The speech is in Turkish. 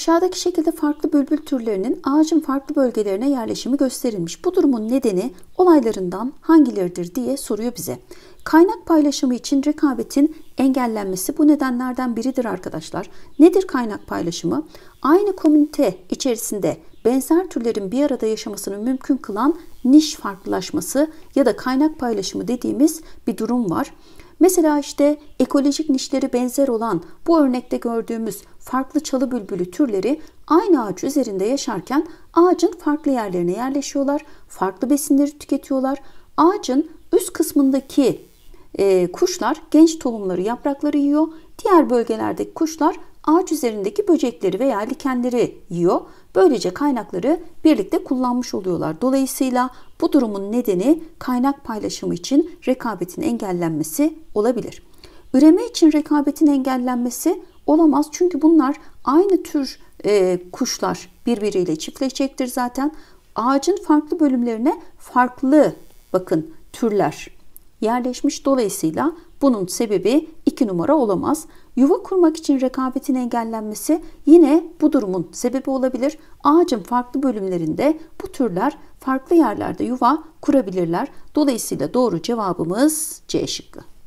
Aşağıdaki şekilde farklı bülbül türlerinin ağacın farklı bölgelerine yerleşimi gösterilmiş. Bu durumun nedeni olaylarından hangileridir diye soruyor bize. Kaynak paylaşımı için rekabetin engellenmesi bu nedenlerden biridir arkadaşlar. Nedir kaynak paylaşımı? Aynı komünite içerisinde benzer türlerin bir arada yaşamasını mümkün kılan niş farklılaşması ya da kaynak paylaşımı dediğimiz bir durum var. Mesela işte ekolojik nişleri benzer olan bu örnekte gördüğümüz farklı çalı bülbülü türleri aynı ağaç üzerinde yaşarken ağacın farklı yerlerine yerleşiyorlar, farklı besinleri tüketiyorlar. Ağacın üst kısmındaki e, kuşlar genç tohumları yaprakları yiyor. Diğer bölgelerdeki kuşlar ağaç üzerindeki böcekleri veya likenleri yiyor. Böylece kaynakları birlikte kullanmış oluyorlar. Dolayısıyla bu durumun nedeni kaynak paylaşımı için rekabetin engellenmesi olabilir. Üreme için rekabetin engellenmesi olamaz çünkü bunlar aynı tür e, kuşlar birbiriyle çiftleşecektir zaten. Ağacın farklı bölümlerine farklı bakın türler yerleşmiş. Dolayısıyla bunun sebebi 2 numara olamaz. Yuva kurmak için rekabetin engellenmesi yine bu durumun sebebi olabilir. Ağacın farklı bölümlerinde bu türler farklı yerlerde yuva kurabilirler. Dolayısıyla doğru cevabımız C şıkkı.